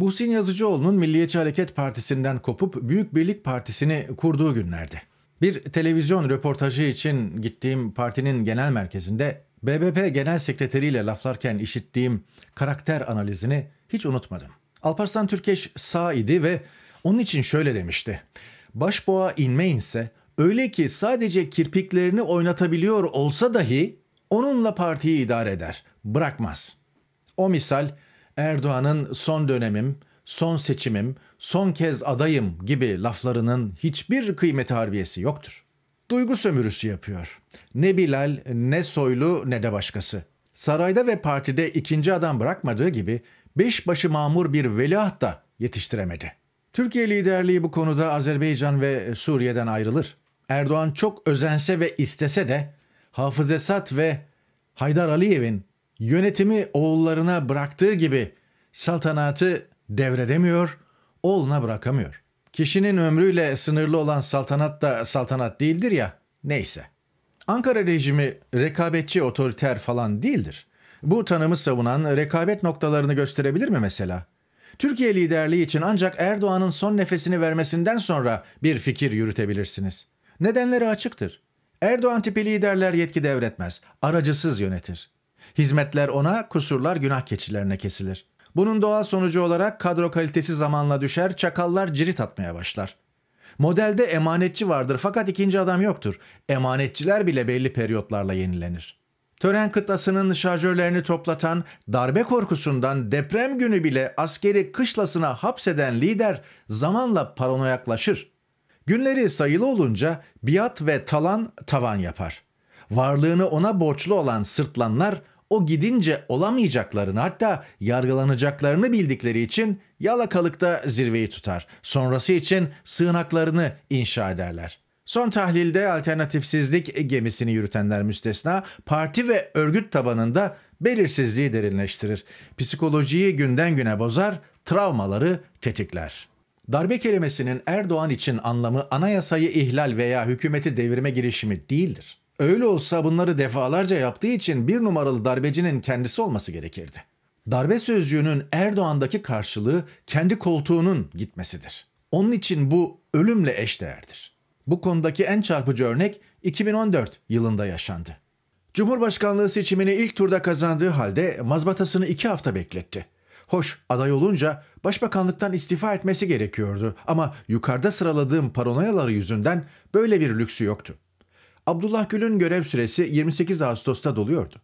Muhsin Yazıcıoğlu'nun Milliyetçi Hareket Partisi'nden kopup Büyük Birlik Partisi'ni kurduğu günlerdi. Bir televizyon röportajı için gittiğim partinin genel merkezinde BBP Genel Sekreteri ile laflarken işittiğim karakter analizini hiç unutmadım. Alparslan Türkeş sağ idi ve onun için şöyle demişti. Başboğa inmeyinse öyle ki sadece kirpiklerini oynatabiliyor olsa dahi onunla partiyi idare eder, bırakmaz. O misal Erdoğan'ın son dönemim, son seçimim, son kez adayım gibi laflarının hiçbir kıymeti harbiyesi yoktur. Duygu sömürüsü yapıyor. Ne Bilal, ne Soylu, ne de başkası. Sarayda ve partide ikinci adam bırakmadığı gibi beş başı mamur bir veliaht da yetiştiremedi. Türkiye liderliği bu konuda Azerbaycan ve Suriye'den ayrılır. Erdoğan çok özense ve istese de Hafız Esad ve Haydar Aliyev'in yönetimi oğullarına bıraktığı gibi saltanatı devredemiyor, oğluna bırakamıyor. Kişinin ömrüyle sınırlı olan saltanat da saltanat değildir ya, neyse. Ankara rejimi rekabetçi otoriter falan değildir. Bu tanımı savunan rekabet noktalarını gösterebilir mi mesela? Türkiye liderliği için ancak Erdoğan'ın son nefesini vermesinden sonra bir fikir yürütebilirsiniz. Nedenleri açıktır. Erdoğan tipi liderler yetki devretmez, aracısız yönetir. Hizmetler ona, kusurlar günah keçilerine kesilir. Bunun doğal sonucu olarak kadro kalitesi zamanla düşer, çakallar cirit atmaya başlar. Modelde emanetçi vardır fakat ikinci adam yoktur. Emanetçiler bile belli periyotlarla yenilenir. Tören kıtasının şarjörlerini toplatan, darbe korkusundan deprem günü bile askeri kışlasına hapseden lider zamanla paranoyaklaşır. Günleri sayılı olunca biat ve talan tavan yapar. Varlığını ona borçlu olan sırtlanlar o gidince olamayacaklarını hatta yargılanacaklarını bildikleri için yalakalıkta zirveyi tutar. Sonrası için sığınaklarını inşa ederler. Son tahlilde alternatifsizlik gemisini yürütenler müstesna parti ve örgüt tabanında belirsizliği derinleştirir. Psikolojiyi günden güne bozar, travmaları tetikler. Darbe kelimesinin Erdoğan için anlamı anayasayı ihlal veya hükümeti devirme girişimi değildir. Öyle olsa bunları defalarca yaptığı için bir numaralı darbecinin kendisi olması gerekirdi. Darbe sözcüğünün Erdoğan'daki karşılığı kendi koltuğunun gitmesidir. Onun için bu ölümle eşdeğerdir. Bu konudaki en çarpıcı örnek 2014 yılında yaşandı. Cumhurbaşkanlığı seçimini ilk turda kazandığı halde mazbatasını iki hafta bekletti. Hoş aday olunca başbakanlıktan istifa etmesi gerekiyordu ama yukarıda sıraladığım paranoyaları yüzünden böyle bir lüksü yoktu. Abdullah Gül'ün görev süresi 28 Ağustos'ta doluyordu.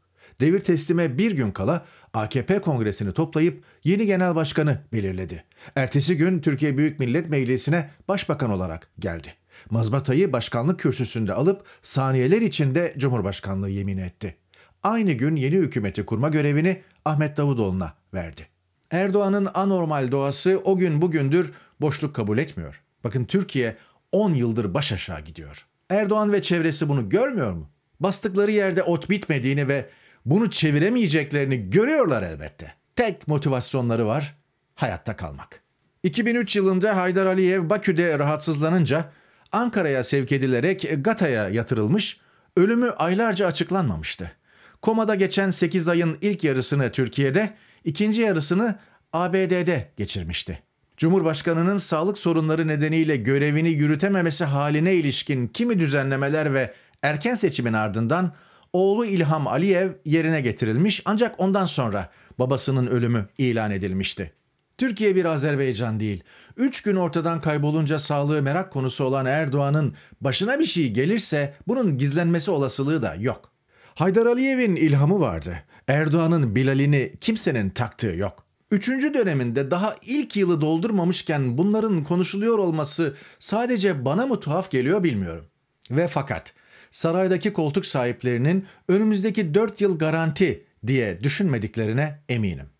Devir teslime bir gün kala AKP kongresini toplayıp yeni genel başkanı belirledi. Ertesi gün Türkiye Büyük Millet Meclisi'ne başbakan olarak geldi. Mazbatayı başkanlık kürsüsünde alıp saniyeler içinde Cumhurbaşkanlığı yemin etti. Aynı gün yeni hükümeti kurma görevini Ahmet Davutoğlu'na verdi. Erdoğan'ın anormal doğası o gün bugündür boşluk kabul etmiyor. Bakın Türkiye 10 yıldır baş aşağı gidiyor. Erdoğan ve çevresi bunu görmüyor mu? Bastıkları yerde ot bitmediğini ve bunu çeviremeyeceklerini görüyorlar elbette. Tek motivasyonları var, hayatta kalmak. 2003 yılında Haydar Aliyev Bakü'de rahatsızlanınca Ankara'ya sevk edilerek Gata'ya yatırılmış, ölümü aylarca açıklanmamıştı. Komada geçen 8 ayın ilk yarısını Türkiye'de, ikinci yarısını ABD'de geçirmişti. Cumhurbaşkanının sağlık sorunları nedeniyle görevini yürütememesi haline ilişkin kimi düzenlemeler ve erken seçimin ardından oğlu İlham Aliyev yerine getirilmiş ancak ondan sonra babasının ölümü ilan edilmişti. Türkiye bir Azerbaycan değil. Üç gün ortadan kaybolunca sağlığı merak konusu olan Erdoğan'ın başına bir şey gelirse bunun gizlenmesi olasılığı da yok. Haydar Aliyev'in ilhamı vardı. Erdoğan'ın Bilal'ini kimsenin taktığı yok. Üçüncü döneminde daha ilk yılı doldurmamışken bunların konuşuluyor olması sadece bana mı tuhaf geliyor bilmiyorum. Ve fakat saraydaki koltuk sahiplerinin önümüzdeki dört yıl garanti diye düşünmediklerine eminim.